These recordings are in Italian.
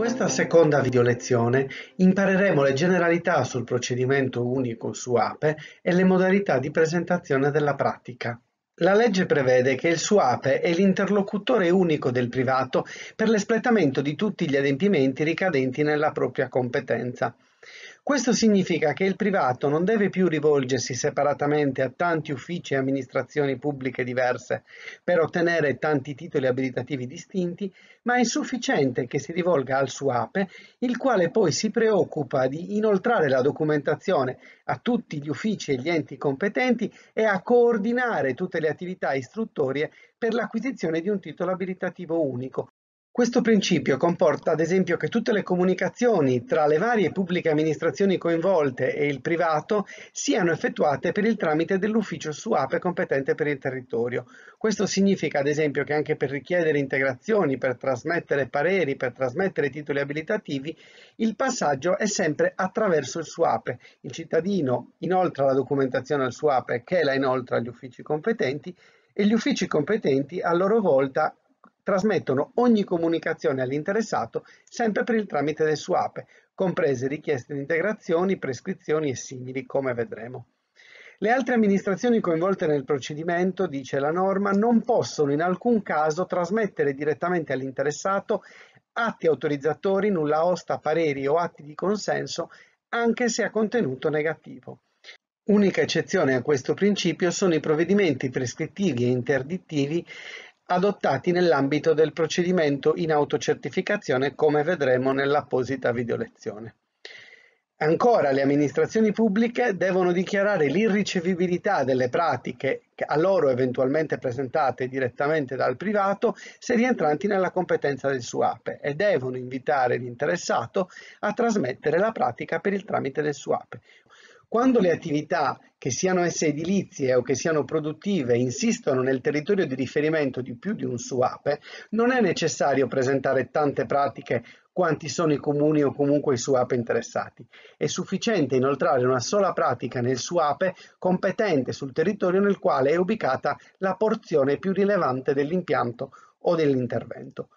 questa seconda videolezione impareremo le generalità sul procedimento unico su APE e le modalità di presentazione della pratica. La legge prevede che il SUAPE è l'interlocutore unico del privato per l'espletamento di tutti gli adempimenti ricadenti nella propria competenza. Questo significa che il privato non deve più rivolgersi separatamente a tanti uffici e amministrazioni pubbliche diverse per ottenere tanti titoli abilitativi distinti, ma è sufficiente che si rivolga al SUAPE, il quale poi si preoccupa di inoltrare la documentazione a tutti gli uffici e gli enti competenti e a coordinare tutte le attività istruttorie per l'acquisizione di un titolo abilitativo unico, questo principio comporta ad esempio che tutte le comunicazioni tra le varie pubbliche amministrazioni coinvolte e il privato siano effettuate per il tramite dell'ufficio SUAPE competente per il territorio. Questo significa ad esempio che anche per richiedere integrazioni, per trasmettere pareri, per trasmettere titoli abilitativi, il passaggio è sempre attraverso il SUAPE. Il cittadino inoltra la documentazione al SUAPE che la inoltra agli uffici competenti e gli uffici competenti a loro volta trasmettono ogni comunicazione all'interessato sempre per il tramite del suo ape, comprese richieste di integrazioni, prescrizioni e simili, come vedremo. Le altre amministrazioni coinvolte nel procedimento, dice la norma, non possono in alcun caso trasmettere direttamente all'interessato atti autorizzatori, nulla osta, pareri o atti di consenso, anche se a contenuto negativo. Unica eccezione a questo principio sono i provvedimenti prescrittivi e interdittivi adottati nell'ambito del procedimento in autocertificazione come vedremo nell'apposita videolezione. Ancora, le amministrazioni pubbliche devono dichiarare l'irricevibilità delle pratiche a loro eventualmente presentate direttamente dal privato se rientranti nella competenza del SUAPE e devono invitare l'interessato a trasmettere la pratica per il tramite del SUAPE. Quando le attività, che siano esse edilizie o che siano produttive, insistono nel territorio di riferimento di più di un SUAPE, non è necessario presentare tante pratiche quanti sono i comuni o comunque i SUAPE interessati. È sufficiente inoltrare una sola pratica nel SUAPE competente sul territorio nel quale è ubicata la porzione più rilevante dell'impianto o dell'intervento.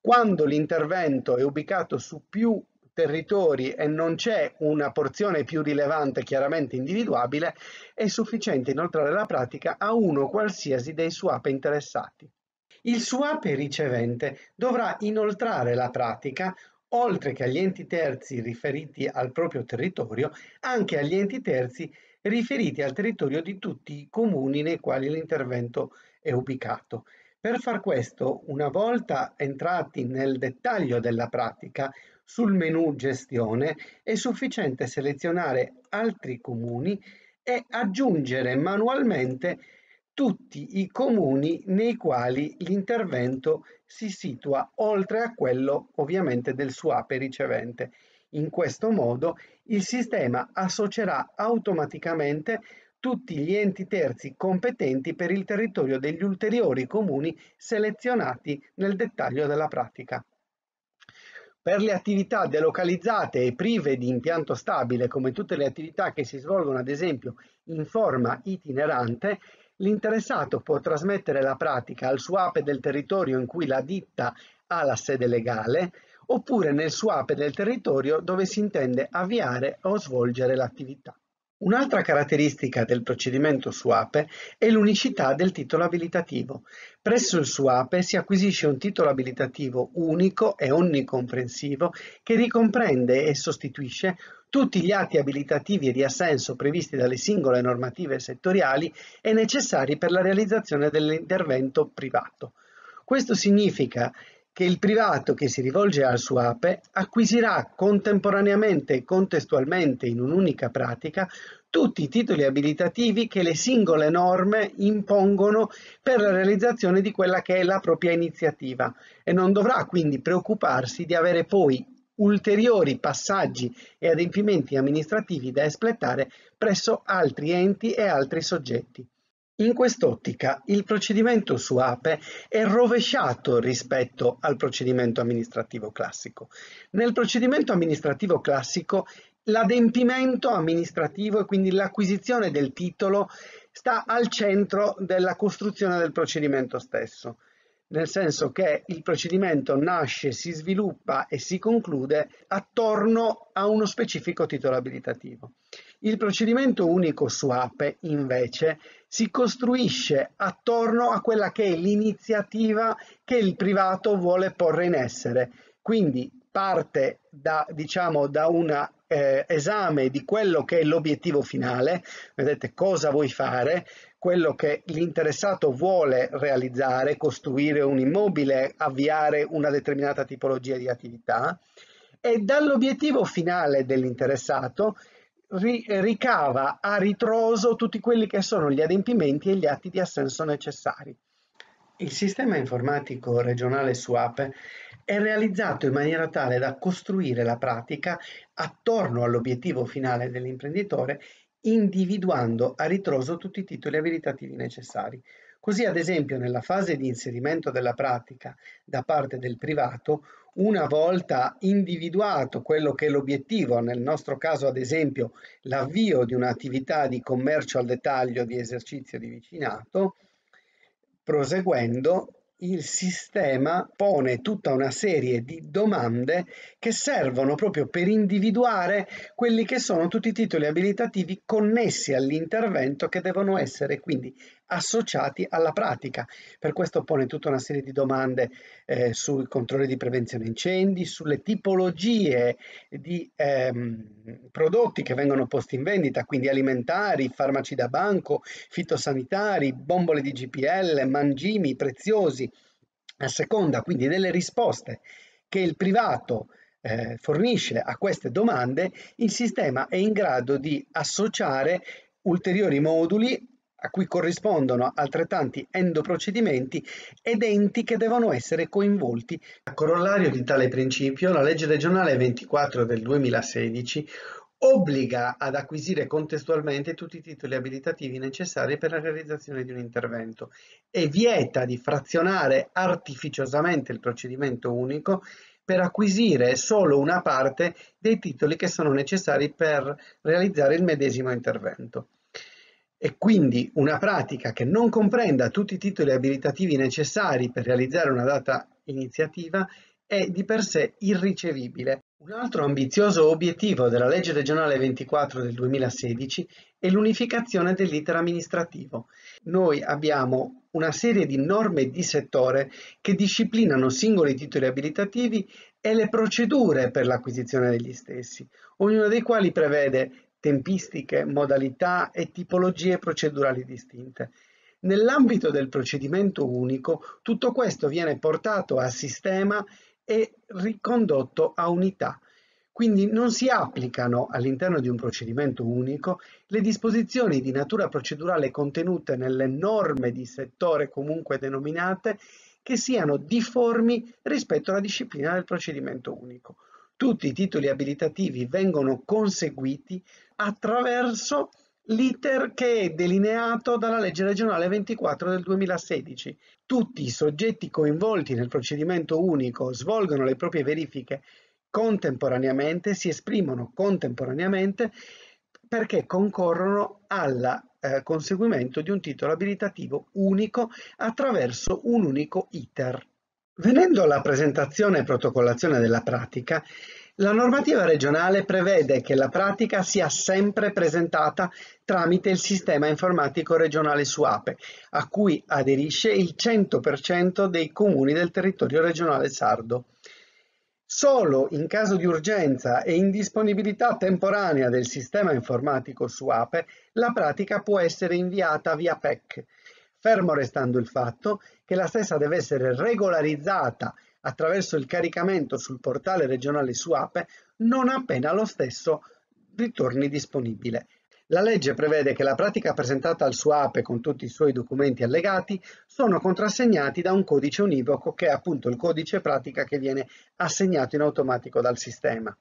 Quando l'intervento è ubicato su più territori e non c'è una porzione più rilevante chiaramente individuabile, è sufficiente inoltrare la pratica a uno qualsiasi dei swap interessati. Il swap ricevente dovrà inoltrare la pratica oltre che agli enti terzi riferiti al proprio territorio, anche agli enti terzi riferiti al territorio di tutti i comuni nei quali l'intervento è ubicato. Per far questo, una volta entrati nel dettaglio della pratica, sul menu Gestione è sufficiente selezionare Altri comuni e aggiungere manualmente tutti i comuni nei quali l'intervento si situa oltre a quello ovviamente del swap ricevente. In questo modo il sistema associerà automaticamente tutti gli enti terzi competenti per il territorio degli ulteriori comuni selezionati nel dettaglio della pratica. Per le attività delocalizzate e prive di impianto stabile, come tutte le attività che si svolgono ad esempio in forma itinerante, l'interessato può trasmettere la pratica al SWAP del territorio in cui la ditta ha la sede legale oppure nel SWAP del territorio dove si intende avviare o svolgere l'attività. Un'altra caratteristica del procedimento SUAPE è l'unicità del titolo abilitativo. Presso il SUAPE si acquisisce un titolo abilitativo unico e onnicomprensivo che ricomprende e sostituisce tutti gli atti abilitativi e di assenso previsti dalle singole normative settoriali e necessari per la realizzazione dell'intervento privato. Questo significa che il privato che si rivolge al suo ape acquisirà contemporaneamente e contestualmente in un'unica pratica tutti i titoli abilitativi che le singole norme impongono per la realizzazione di quella che è la propria iniziativa e non dovrà quindi preoccuparsi di avere poi ulteriori passaggi e adempimenti amministrativi da espletare presso altri enti e altri soggetti. In quest'ottica il procedimento su ape è rovesciato rispetto al procedimento amministrativo classico. Nel procedimento amministrativo classico l'adempimento amministrativo e quindi l'acquisizione del titolo sta al centro della costruzione del procedimento stesso nel senso che il procedimento nasce, si sviluppa e si conclude attorno a uno specifico titolo abilitativo. Il procedimento unico su APE, invece, si costruisce attorno a quella che è l'iniziativa che il privato vuole porre in essere. Quindi parte da, diciamo, da una eh, esame di quello che è l'obiettivo finale, vedete cosa vuoi fare, quello che l'interessato vuole realizzare, costruire un immobile, avviare una determinata tipologia di attività e dall'obiettivo finale dell'interessato ricava a ritroso tutti quelli che sono gli adempimenti e gli atti di assenso necessari. Il sistema informatico regionale SUAP è realizzato in maniera tale da costruire la pratica attorno all'obiettivo finale dell'imprenditore individuando a ritroso tutti i titoli abilitativi necessari. Così ad esempio nella fase di inserimento della pratica da parte del privato, una volta individuato quello che è l'obiettivo, nel nostro caso ad esempio l'avvio di un'attività di commercio al dettaglio di esercizio di vicinato, proseguendo il sistema pone tutta una serie di domande che servono proprio per individuare quelli che sono tutti i titoli abilitativi connessi all'intervento che devono essere quindi associati alla pratica. Per questo pone tutta una serie di domande eh, sui controlli di prevenzione incendi, sulle tipologie di ehm, prodotti che vengono posti in vendita, quindi alimentari, farmaci da banco, fitosanitari, bombole di GPL, mangimi preziosi, a seconda quindi delle risposte che il privato eh, fornisce a queste domande, il sistema è in grado di associare ulteriori moduli a cui corrispondono altrettanti endoprocedimenti ed enti che devono essere coinvolti. A corollario di tale principio, la legge regionale 24 del 2016 obbliga ad acquisire contestualmente tutti i titoli abilitativi necessari per la realizzazione di un intervento e vieta di frazionare artificiosamente il procedimento unico per acquisire solo una parte dei titoli che sono necessari per realizzare il medesimo intervento e quindi una pratica che non comprenda tutti i titoli abilitativi necessari per realizzare una data iniziativa è di per sé irricevibile. Un altro ambizioso obiettivo della legge regionale 24 del 2016 è l'unificazione dell'iter amministrativo. Noi abbiamo una serie di norme di settore che disciplinano singoli titoli abilitativi e le procedure per l'acquisizione degli stessi, ognuno dei quali prevede tempistiche, modalità e tipologie procedurali distinte. Nell'ambito del procedimento unico, tutto questo viene portato a sistema e ricondotto a unità. Quindi non si applicano all'interno di un procedimento unico le disposizioni di natura procedurale contenute nelle norme di settore comunque denominate che siano difformi rispetto alla disciplina del procedimento unico. Tutti i titoli abilitativi vengono conseguiti attraverso l'iter che è delineato dalla legge regionale 24 del 2016. Tutti i soggetti coinvolti nel procedimento unico svolgono le proprie verifiche contemporaneamente, si esprimono contemporaneamente perché concorrono al eh, conseguimento di un titolo abilitativo unico attraverso un unico iter. Venendo alla presentazione e protocollazione della pratica, la normativa regionale prevede che la pratica sia sempre presentata tramite il sistema informatico regionale SUAPE, a cui aderisce il 100% dei comuni del territorio regionale sardo. Solo in caso di urgenza e indisponibilità temporanea del sistema informatico SUAPE, la pratica può essere inviata via PEC, fermo restando il fatto che la stessa deve essere regolarizzata attraverso il caricamento sul portale regionale SUAPE non appena lo stesso ritorni disponibile. La legge prevede che la pratica presentata al SUAPE con tutti i suoi documenti allegati sono contrassegnati da un codice univoco che è appunto il codice pratica che viene assegnato in automatico dal sistema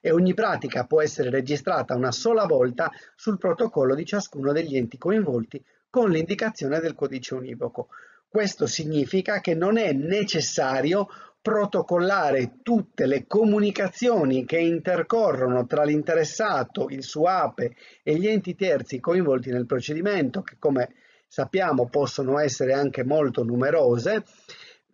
e ogni pratica può essere registrata una sola volta sul protocollo di ciascuno degli enti coinvolti con l'indicazione del codice univoco. Questo significa che non è necessario protocollare tutte le comunicazioni che intercorrono tra l'interessato, il SUAPE e gli enti terzi coinvolti nel procedimento, che come sappiamo possono essere anche molto numerose,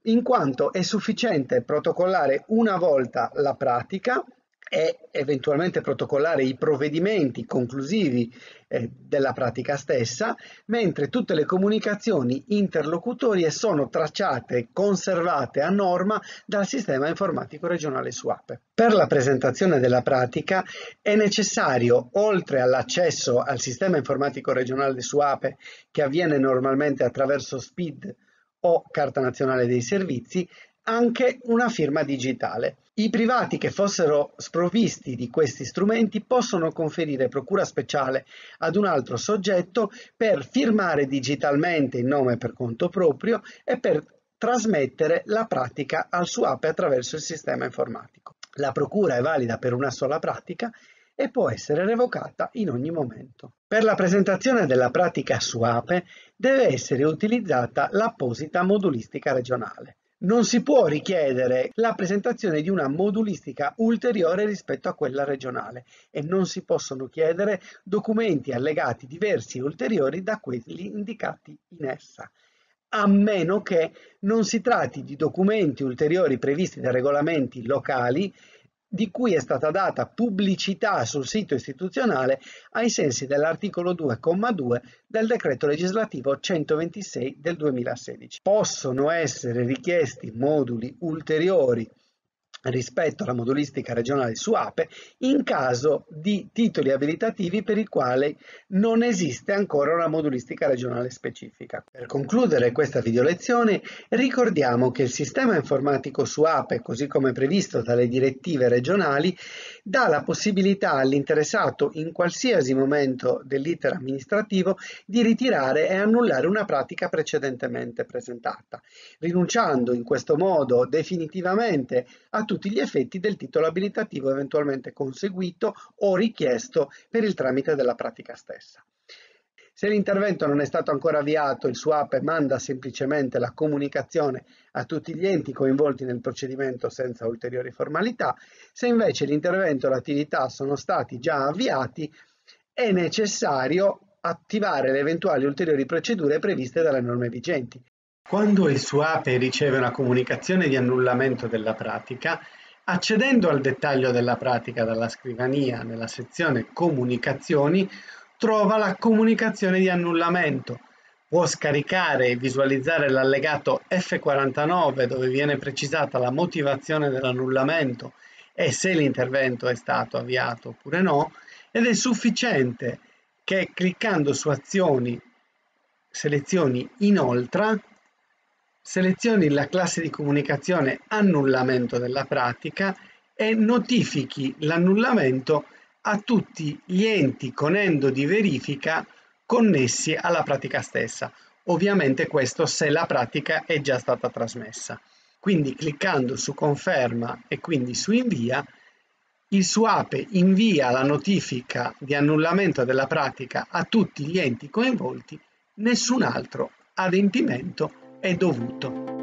in quanto è sufficiente protocollare una volta la pratica e eventualmente protocollare i provvedimenti conclusivi eh, della pratica stessa, mentre tutte le comunicazioni interlocutorie sono tracciate, e conservate a norma dal sistema informatico regionale SUAPE. Per la presentazione della pratica è necessario, oltre all'accesso al sistema informatico regionale SUAPE, che avviene normalmente attraverso SPID o Carta Nazionale dei Servizi, anche una firma digitale. I privati che fossero sprovvisti di questi strumenti possono conferire procura speciale ad un altro soggetto per firmare digitalmente in nome per conto proprio e per trasmettere la pratica al suo attraverso il sistema informatico. La procura è valida per una sola pratica e può essere revocata in ogni momento. Per la presentazione della pratica SUAPE deve essere utilizzata l'apposita modulistica regionale non si può richiedere la presentazione di una modulistica ulteriore rispetto a quella regionale e non si possono chiedere documenti allegati diversi e ulteriori da quelli indicati in essa a meno che non si tratti di documenti ulteriori previsti da regolamenti locali di cui è stata data pubblicità sul sito istituzionale ai sensi dell'articolo 2,2 del decreto legislativo 126 del 2016. Possono essere richiesti moduli ulteriori rispetto alla modulistica regionale su APE in caso di titoli abilitativi per i quali non esiste ancora una modulistica regionale specifica. Per concludere questa video lezione ricordiamo che il sistema informatico su APE, così come previsto dalle direttive regionali, dà la possibilità all'interessato in qualsiasi momento dell'iter amministrativo di ritirare e annullare una pratica precedentemente presentata, rinunciando in questo modo definitivamente a tutti gli effetti del titolo abilitativo eventualmente conseguito o richiesto per il tramite della pratica stessa. Se l'intervento non è stato ancora avviato, il SWAP manda semplicemente la comunicazione a tutti gli enti coinvolti nel procedimento senza ulteriori formalità. Se invece l'intervento e l'attività sono stati già avviati, è necessario attivare le eventuali ulteriori procedure previste dalle norme vigenti, quando il SUAPE riceve una comunicazione di annullamento della pratica, accedendo al dettaglio della pratica dalla scrivania nella sezione Comunicazioni, trova la comunicazione di annullamento. Può scaricare e visualizzare l'allegato F49 dove viene precisata la motivazione dell'annullamento e se l'intervento è stato avviato oppure no, ed è sufficiente che cliccando su azioni selezioni inoltre selezioni la classe di comunicazione annullamento della pratica e notifichi l'annullamento a tutti gli enti con endo di verifica connessi alla pratica stessa. Ovviamente questo se la pratica è già stata trasmessa. Quindi cliccando su conferma e quindi su invia, il SUAPE invia la notifica di annullamento della pratica a tutti gli enti coinvolti, nessun altro adempimento è dovuto.